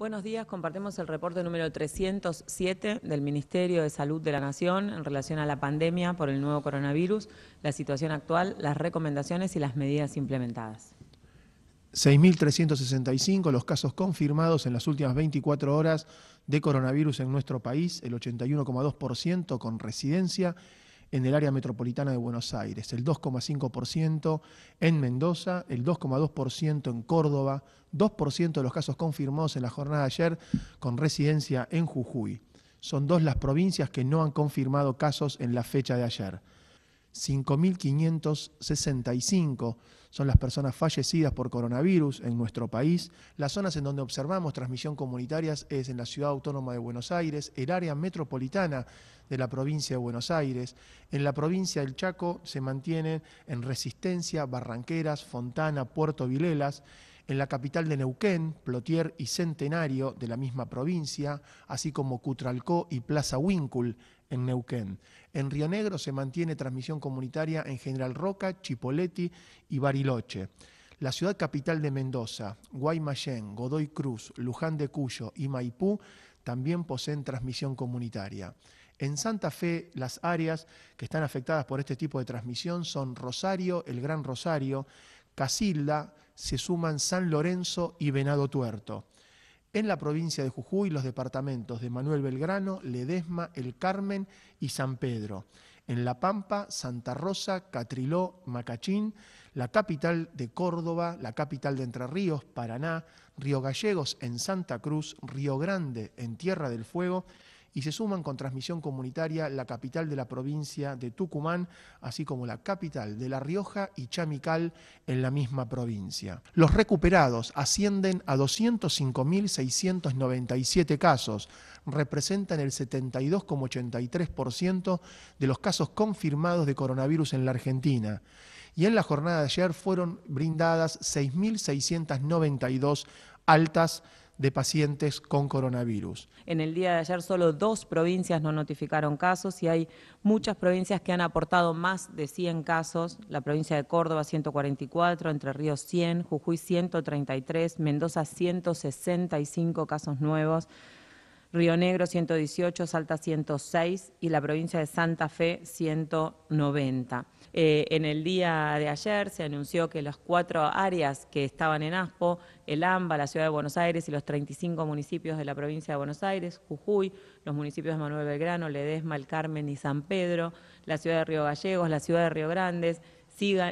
Buenos días, compartimos el reporte número 307 del Ministerio de Salud de la Nación en relación a la pandemia por el nuevo coronavirus, la situación actual, las recomendaciones y las medidas implementadas. 6.365 los casos confirmados en las últimas 24 horas de coronavirus en nuestro país, el 81,2% con residencia en el área metropolitana de Buenos Aires, el 2,5% en Mendoza, el 2,2% en Córdoba, 2% de los casos confirmados en la jornada de ayer con residencia en Jujuy. Son dos las provincias que no han confirmado casos en la fecha de ayer. 5.565 son las personas fallecidas por coronavirus en nuestro país. Las zonas en donde observamos transmisión comunitaria es en la Ciudad Autónoma de Buenos Aires, el área metropolitana de la provincia de Buenos Aires. En la provincia del Chaco se mantienen en Resistencia, Barranqueras, Fontana, Puerto Vilelas. En la capital de Neuquén, Plotier y Centenario de la misma provincia, así como Cutralcó y Plaza Huíncul en Neuquén. En Río Negro se mantiene transmisión comunitaria en General Roca, Chipoleti y Bariloche. La ciudad capital de Mendoza, Guaymallén, Godoy Cruz, Luján de Cuyo y Maipú también poseen transmisión comunitaria. En Santa Fe, las áreas que están afectadas por este tipo de transmisión son Rosario, el Gran Rosario, Casilda, se suman San Lorenzo y Venado Tuerto. En la provincia de Jujuy, los departamentos de Manuel Belgrano, Ledesma, El Carmen y San Pedro. En La Pampa, Santa Rosa, Catriló, Macachín, la capital de Córdoba, la capital de Entre Ríos, Paraná, Río Gallegos en Santa Cruz, Río Grande en Tierra del Fuego y se suman con transmisión comunitaria la capital de la provincia de Tucumán, así como la capital de La Rioja y Chamical en la misma provincia. Los recuperados ascienden a 205.697 casos, representan el 72,83% de los casos confirmados de coronavirus en la Argentina y en la jornada de ayer fueron brindadas 6.692 altas de pacientes con coronavirus. En el día de ayer solo dos provincias no notificaron casos y hay muchas provincias que han aportado más de 100 casos. La provincia de Córdoba 144, Entre Ríos 100, Jujuy 133, Mendoza 165 casos nuevos. Río Negro 118, Salta 106 y la provincia de Santa Fe 190. Eh, en el día de ayer se anunció que las cuatro áreas que estaban en ASPO, el AMBA, la ciudad de Buenos Aires y los 35 municipios de la provincia de Buenos Aires, Jujuy, los municipios de Manuel Belgrano, Ledesma, El Carmen y San Pedro, la ciudad de Río Gallegos, la ciudad de Río Grandes,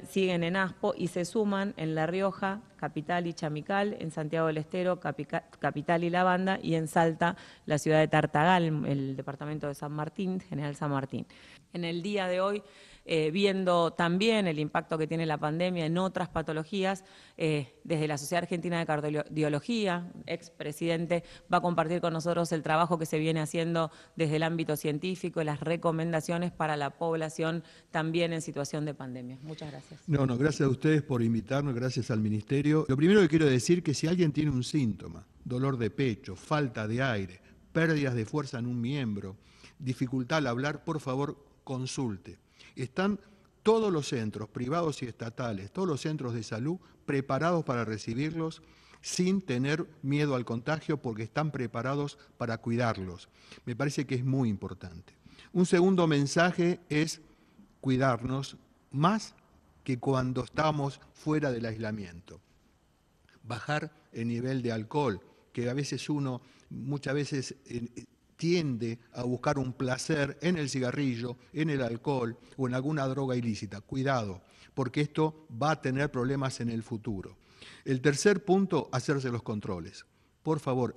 siguen en ASPO y se suman en La Rioja Capital y Chamical, en Santiago del Estero, Capital y La Banda, y en Salta, la ciudad de Tartagal, el departamento de San Martín, General San Martín. En el día de hoy, eh, viendo también el impacto que tiene la pandemia en otras patologías, eh, desde la Sociedad Argentina de Cardiología, expresidente, va a compartir con nosotros el trabajo que se viene haciendo desde el ámbito científico, las recomendaciones para la población también en situación de pandemia. Muchas gracias. No, no, gracias a ustedes por invitarnos, gracias al Ministerio lo primero que quiero decir es que si alguien tiene un síntoma, dolor de pecho, falta de aire, pérdidas de fuerza en un miembro, dificultad al hablar, por favor consulte. Están todos los centros privados y estatales, todos los centros de salud preparados para recibirlos sin tener miedo al contagio porque están preparados para cuidarlos. Me parece que es muy importante. Un segundo mensaje es cuidarnos más que cuando estamos fuera del aislamiento bajar el nivel de alcohol, que a veces uno muchas veces eh, tiende a buscar un placer en el cigarrillo, en el alcohol o en alguna droga ilícita. Cuidado, porque esto va a tener problemas en el futuro. El tercer punto, hacerse los controles. Por favor,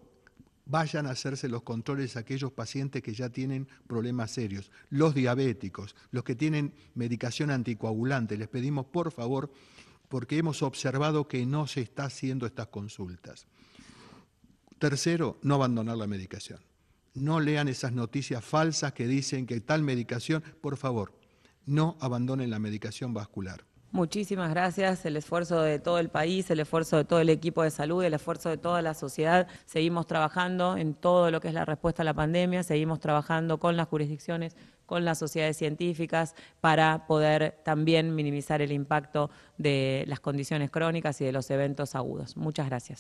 vayan a hacerse los controles a aquellos pacientes que ya tienen problemas serios, los diabéticos, los que tienen medicación anticoagulante. Les pedimos, por favor, porque hemos observado que no se está haciendo estas consultas. Tercero, no abandonar la medicación. No lean esas noticias falsas que dicen que tal medicación, por favor, no abandonen la medicación vascular. Muchísimas gracias. El esfuerzo de todo el país, el esfuerzo de todo el equipo de salud, el esfuerzo de toda la sociedad. Seguimos trabajando en todo lo que es la respuesta a la pandemia, seguimos trabajando con las jurisdicciones, con las sociedades científicas para poder también minimizar el impacto de las condiciones crónicas y de los eventos agudos. Muchas gracias.